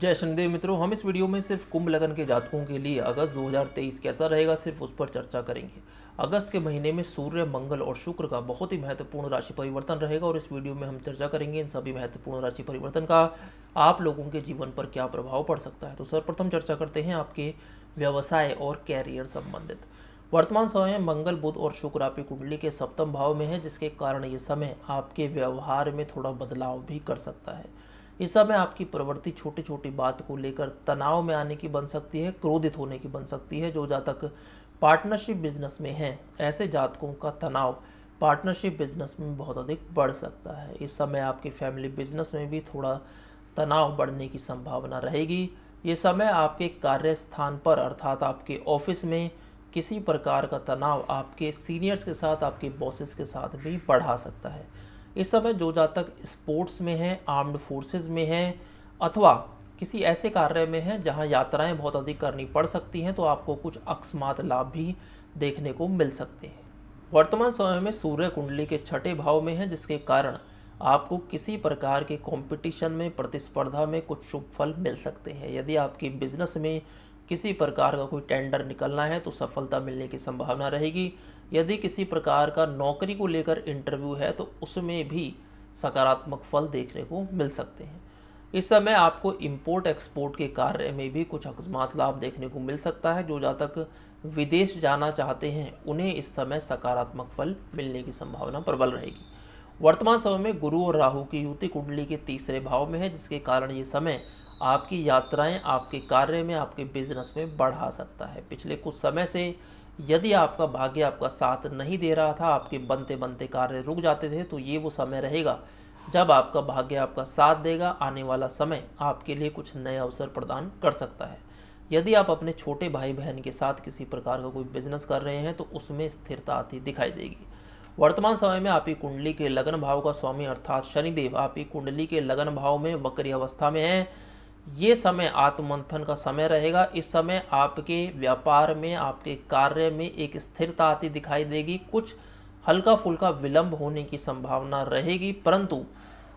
जय शनिदेव मित्रों हम इस वीडियो में सिर्फ कुंभ लगन के जातकों के लिए अगस्त 2023 कैसा रहेगा सिर्फ उस पर चर्चा करेंगे अगस्त के महीने में सूर्य मंगल और शुक्र का बहुत ही महत्वपूर्ण राशि परिवर्तन रहेगा और इस वीडियो में हम चर्चा करेंगे इन सभी महत्वपूर्ण राशि परिवर्तन का आप लोगों के जीवन पर क्या प्रभाव पड़ सकता है तो सर्वप्रथम चर्चा करते हैं आपके व्यवसाय और कैरियर संबंधित वर्तमान समय मंगल बुध और शुक्र आपकी कुंडली के सप्तम भाव में है जिसके कारण ये समय आपके व्यवहार में थोड़ा बदलाव भी कर सकता है इस समय आपकी प्रवृत्ति छोटी छोटी बात को लेकर तनाव में आने की बन सकती है क्रोधित होने की बन सकती है जो जातक पार्टनरशिप बिजनेस में हैं ऐसे जातकों का तनाव पार्टनरशिप बिजनेस में बहुत अधिक बढ़ सकता है इस समय आपके फैमिली बिजनेस में भी थोड़ा तनाव बढ़ने की संभावना रहेगी ये समय आपके कार्यस्थान पर अर्थात आपके ऑफिस में किसी प्रकार का तनाव आपके सीनियर्स के साथ आपके बॉसेस के साथ भी बढ़ा सकता है इस समय जो जातक स्पोर्ट्स में है आर्म्ड फोर्सेस में हैं अथवा किसी ऐसे कार्य में है जहाँ यात्राएं बहुत अधिक करनी पड़ सकती हैं तो आपको कुछ अकस्मात लाभ भी देखने को मिल सकते हैं वर्तमान समय में सूर्य कुंडली के छठे भाव में है जिसके कारण आपको किसी प्रकार के कंपटीशन में प्रतिस्पर्धा में कुछ शुभ फल मिल सकते हैं यदि आपकी बिजनेस में किसी प्रकार का कोई टेंडर निकलना है तो सफलता मिलने की संभावना रहेगी यदि किसी प्रकार का नौकरी को लेकर इंटरव्यू है तो उसमें भी सकारात्मक फल देखने को मिल सकते हैं इस समय आपको इम्पोर्ट एक्सपोर्ट के कार्य में भी कुछ अकस्मात लाभ देखने को मिल सकता है जो जहाँ तक विदेश जाना चाहते हैं उन्हें इस समय सकारात्मक फल मिलने की संभावना प्रबल रहेगी वर्तमान समय में गुरु और राहु की युति कुंडली के तीसरे भाव में है जिसके कारण ये समय आपकी यात्राएं आपके कार्य में आपके बिजनेस में बढ़ा सकता है पिछले कुछ समय से यदि आपका भाग्य आपका साथ नहीं दे रहा था आपके बनते बनते कार्य रुक जाते थे तो ये वो समय रहेगा जब आपका भाग्य आपका साथ देगा आने वाला समय आपके लिए कुछ नए अवसर प्रदान कर सकता है यदि आप अपने छोटे भाई बहन के साथ किसी प्रकार का कोई बिजनेस कर रहे हैं तो उसमें स्थिरता आती दिखाई देगी वर्तमान समय में आपकी कुंडली के लगन भाव का स्वामी अर्थात शनिदेव आपकी कुंडली के लगन भाव में वक्री अवस्था में हैं ये समय आत्ममंथन का समय रहेगा इस समय आपके व्यापार में आपके कार्य में एक स्थिरता आती दिखाई देगी कुछ हल्का फुल्का विलंब होने की संभावना रहेगी परंतु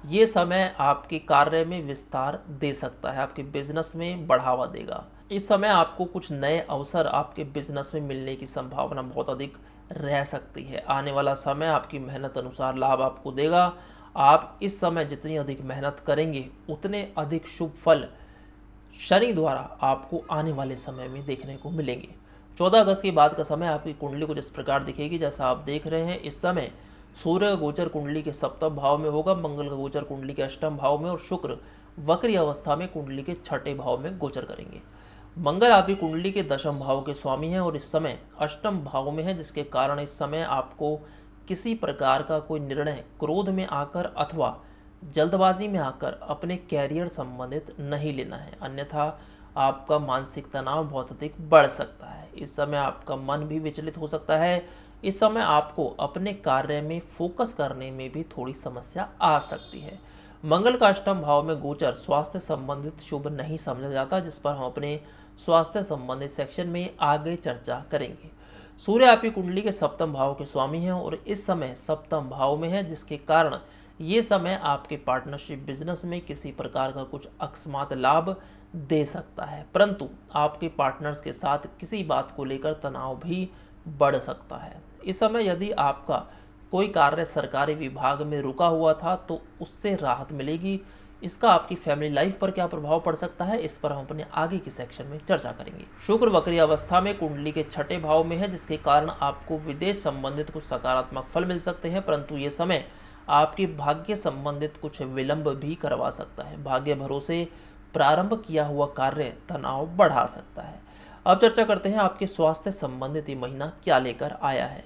ये समय आपके कार्य में विस्तार दे सकता है आपके बिजनेस में बढ़ावा देगा इस समय आपको कुछ नए अवसर आपके बिजनेस में मिलने की संभावना बहुत अधिक रह सकती है आने वाला समय आपकी मेहनत अनुसार लाभ आपको देगा आप इस समय जितनी अधिक मेहनत करेंगे उतने अधिक शुभ फल शनि द्वारा आपको आने वाले समय में देखने को मिलेंगे 14 अगस्त के बाद का समय आपकी कुंडली को जिस प्रकार दिखेगी जैसा आप देख रहे हैं इस समय सूर्य का गोचर कुंडली के सप्तम भाव में होगा मंगल का गोचर कुंडली के अष्टम भाव में और शुक्र वक्री अवस्था में कुंडली के छठे भाव में गोचर करेंगे मंगल आपकी कुंडली के दशम भाव के स्वामी हैं और इस समय अष्टम भाव में है जिसके कारण इस समय आपको किसी प्रकार का कोई निर्णय क्रोध में आकर अथवा जल्दबाजी में आकर अपने कैरियर संबंधित नहीं लेना है अन्यथा आपका मानसिक तनाव बहुत अधिक बढ़ सकता है इस समय आपका मन भी विचलित हो सकता है इस समय आपको अपने कार्य में फोकस करने में भी थोड़ी समस्या आ सकती है मंगल का अष्टम भाव में गोचर स्वास्थ्य संबंधित शुभ नहीं समझा जाता जिस पर हम अपने स्वास्थ्य संबंधित सेक्शन में आगे चर्चा करेंगे सूर्य आपकी कुंडली के सप्तम भाव के स्वामी हैं और इस समय सप्तम भाव में है जिसके कारण ये समय आपके पार्टनरशिप बिजनेस में किसी प्रकार का कुछ अकस्मात लाभ दे सकता है परंतु आपके पार्टनर्स के साथ किसी बात को लेकर तनाव भी बढ़ सकता है इस समय यदि आपका कोई कार्य सरकारी विभाग में रुका हुआ था तो उससे राहत मिलेगी इसका आपकी फैमिली लाइफ पर क्या प्रभाव पड़ सकता है इस पर हम अपने आगे के सेक्शन में चर्चा करेंगे शुक्र वक्री अवस्था में कुंडली के छठे भाव में है जिसके कारण आपको विदेश संबंधित कुछ सकारात्मक फल मिल सकते हैं परंतु ये समय आपके भाग्य संबंधित कुछ विलंब भी करवा सकता है भाग्य भरोसे प्रारंभ किया हुआ कार्य तनाव बढ़ा सकता है अब चर्चा करते हैं आपके स्वास्थ्य संबंधित ये महीना क्या लेकर आया है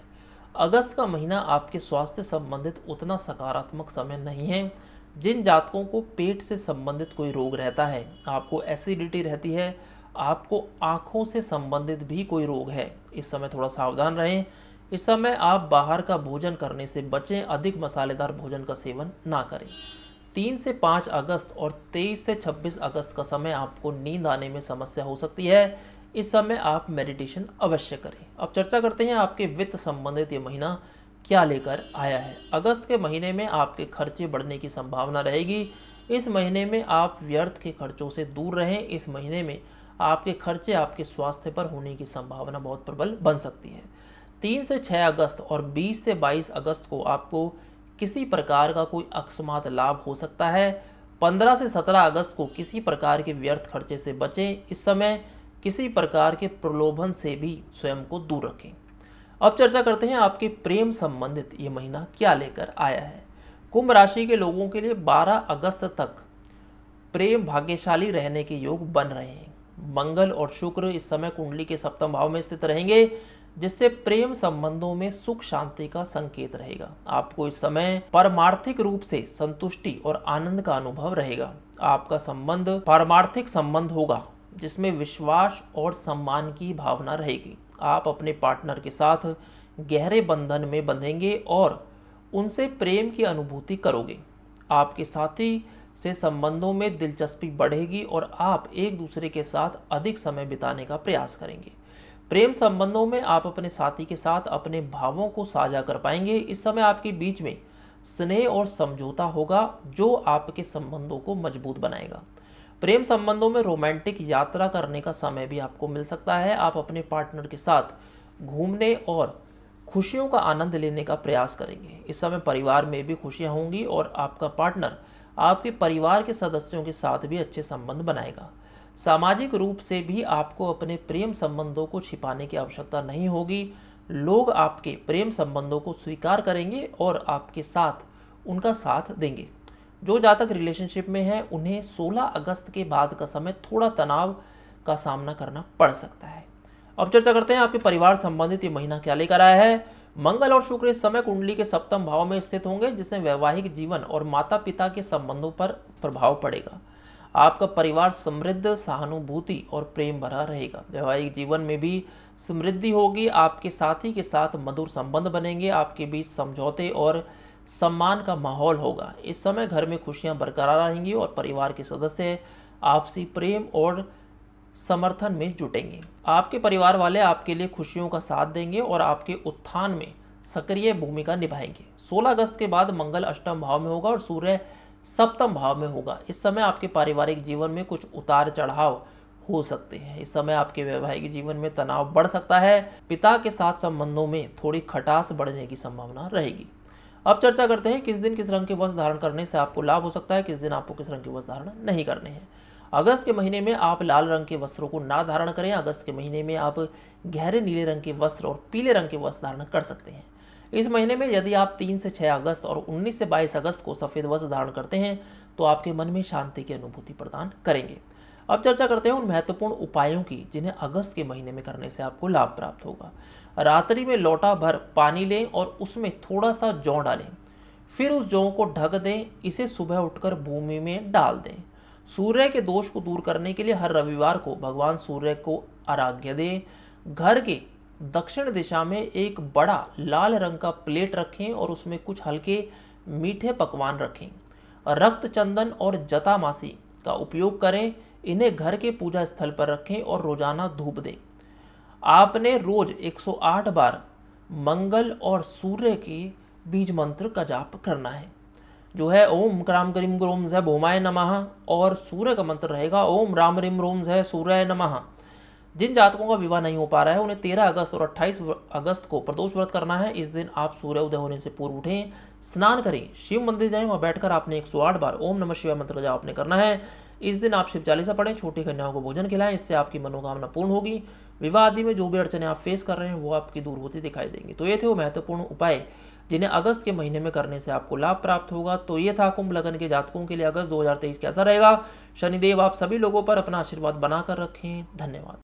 अगस्त का महीना आपके स्वास्थ्य संबंधित उतना सकारात्मक समय नहीं है जिन जातकों को पेट से संबंधित कोई रोग रहता है आपको एसिडिटी रहती है आपको आँखों से संबंधित भी कोई रोग है इस समय थोड़ा सावधान रहें इस समय आप बाहर का भोजन करने से बचें अधिक मसालेदार भोजन का सेवन ना करें तीन से पाँच अगस्त और तेईस से छब्बीस अगस्त का समय आपको नींद आने में समस्या हो सकती है इस समय आप मेडिटेशन अवश्य करें अब चर्चा करते हैं आपके वित्त संबंधित ये महीना क्या लेकर आया है अगस्त के महीने में आपके खर्चे बढ़ने की संभावना रहेगी इस महीने में आप व्यर्थ के खर्चों से दूर रहें इस महीने में आपके खर्चे आपके स्वास्थ्य पर होने की संभावना बहुत प्रबल बन सकती है तीन से छः अगस्त और बीस से बाईस अगस्त को आपको किसी प्रकार का कोई अकस्मात लाभ हो सकता है पंद्रह से सत्रह अगस्त को किसी प्रकार के व्यर्थ खर्चे से बचें इस समय किसी प्रकार के प्रलोभन से भी स्वयं को दूर रखें अब चर्चा करते हैं आपके प्रेम संबंधित ये महीना क्या लेकर आया है कुंभ राशि के लोगों के लिए 12 अगस्त तक प्रेम भाग्यशाली रहने के योग बन रहे हैं मंगल और शुक्र इस समय कुंडली के सप्तम भाव में स्थित रहेंगे जिससे प्रेम संबंधों में सुख शांति का संकेत रहेगा आपको इस समय परमार्थिक रूप से संतुष्टि और आनंद का अनुभव रहेगा आपका संबंध पारमार्थिक संबंध होगा जिसमें विश्वास और सम्मान की भावना रहेगी आप अपने पार्टनर के साथ गहरे बंधन में बंधेंगे और उनसे प्रेम की अनुभूति करोगे आपके साथी से संबंधों में दिलचस्पी बढ़ेगी और आप एक दूसरे के साथ अधिक समय बिताने का प्रयास करेंगे प्रेम संबंधों में आप अपने साथी के साथ अपने भावों को साझा कर पाएंगे इस समय आपके बीच में स्नेह और समझौता होगा जो आपके संबंधों को मजबूत बनाएगा प्रेम संबंधों में रोमांटिक यात्रा करने का समय भी आपको मिल सकता है आप अपने पार्टनर के साथ घूमने और खुशियों का आनंद लेने का प्रयास करेंगे इस समय परिवार में भी खुशियाँ होंगी और आपका पार्टनर आपके परिवार के सदस्यों के साथ भी अच्छे संबंध बनाएगा सामाजिक रूप से भी आपको अपने प्रेम संबंधों को छिपाने की आवश्यकता नहीं होगी लोग आपके प्रेम संबंधों को स्वीकार करेंगे और आपके साथ उनका साथ देंगे जो जातक रिलेशनशिप में है उन्हें 16 अगस्त के बाद का समय थोड़ा तनाव का सामना करना पड़ सकता है अब चर्चा करते हैं आपके परिवार संबंधित ये महीना क्या लेकर आया है मंगल और शुक्र इस समय कुंडली के सप्तम भाव में स्थित होंगे जिससे वैवाहिक जीवन और माता पिता के संबंधों पर प्रभाव पड़ेगा आपका परिवार समृद्ध सहानुभूति और प्रेम भरा रहेगा वैवाहिक जीवन में भी समृद्धि होगी आपके साथी के साथ मधुर संबंध बनेंगे आपके बीच समझौते और सम्मान का माहौल होगा इस समय घर में खुशियां बरकरार रहेंगी और परिवार के सदस्य आपसी प्रेम और समर्थन में जुटेंगे आपके परिवार वाले आपके लिए खुशियों का साथ देंगे और आपके उत्थान में सक्रिय भूमिका निभाएंगे 16 अगस्त के बाद मंगल अष्टम भाव में होगा और सूर्य सप्तम भाव में होगा इस समय आपके पारिवारिक जीवन में कुछ उतार चढ़ाव हो सकते हैं इस समय आपके वैवाहिक जीवन में तनाव बढ़ सकता है पिता के साथ संबंधों में थोड़ी खटास बढ़ने की संभावना रहेगी अब चर्चा करते हैं किस दिन किस रंग के वस्त्र धारण करने से आपको लाभ हो सकता है किस दिन आपको किस रंग के वस्त्र धारण नहीं करने हैं अगस्त के महीने में आप लाल रंग के वस्त्रों को ना धारण करें अगस्त के महीने में आप गहरे नीले रंग के वस्त्र और पीले रंग के वस्त्र धारण कर सकते हैं इस महीने में यदि आप तीन से छः अगस्त और उन्नीस से बाईस अगस्त को सफ़ेद वस्त्र धारण करते हैं तो आपके मन में शांति की अनुभूति प्रदान करेंगे अब चर्चा करते हैं उन महत्वपूर्ण उपायों की जिन्हें अगस्त के महीने में करने से आपको लाभ प्राप्त होगा रात्रि में लोटा भर पानी लें और उसमें थोड़ा सा जौ डालें फिर उस जौ को ढक दें इसे सुबह उठकर भूमि में डाल दें सूर्य के दोष को दूर करने के लिए हर रविवार को भगवान सूर्य को आराध्य दें घर के दक्षिण दिशा में एक बड़ा लाल रंग का प्लेट रखें और उसमें कुछ हल्के मीठे पकवान रखें रक्त चंदन और जतामासी का उपयोग करें इन्हें घर के पूजा स्थल पर रखें और रोजाना धूप दें आपने रोज 108 बार मंगल और सूर्य के बीज मंत्र का जाप करना है जो है ओम क्राम करीम रोम जय भोमाय नमः और सूर्य का मंत्र रहेगा ओम राम रिम रोम जय सूर्य नमः जिन जातकों का विवाह नहीं हो पा रहा है उन्हें 13 अगस्त और 28 अगस्त को प्रदोष व्रत करना है इस दिन आप सूर्य उदय होने से पूर्व उठें स्नान करें शिव मंदिर जाएं वहाँ बैठकर आपने 108 बार ओम नमः शिवाय मंत्र का जाप आपने करना है इस दिन आप शिव चालीसा पढ़ें छोटी कन्याओं को भोजन खिलाएं इससे आपकी मनोकामना पूर्ण होगी विवाह आदि में जो भी अड़चने आप फेस कर रहे हैं वो आपकी दूर होती दिखाई देंगी तो ये थे वो महत्वपूर्ण उपाय जिन्हें अगस्त के महीने में करने से आपको लाभ प्राप्त होगा तो ये था कुंभ लगन के जातकों के लिए अगस्त 2023 कैसा रहेगा शनिदेव आप सभी लोगों पर अपना आशीर्वाद बनाकर रखें धन्यवाद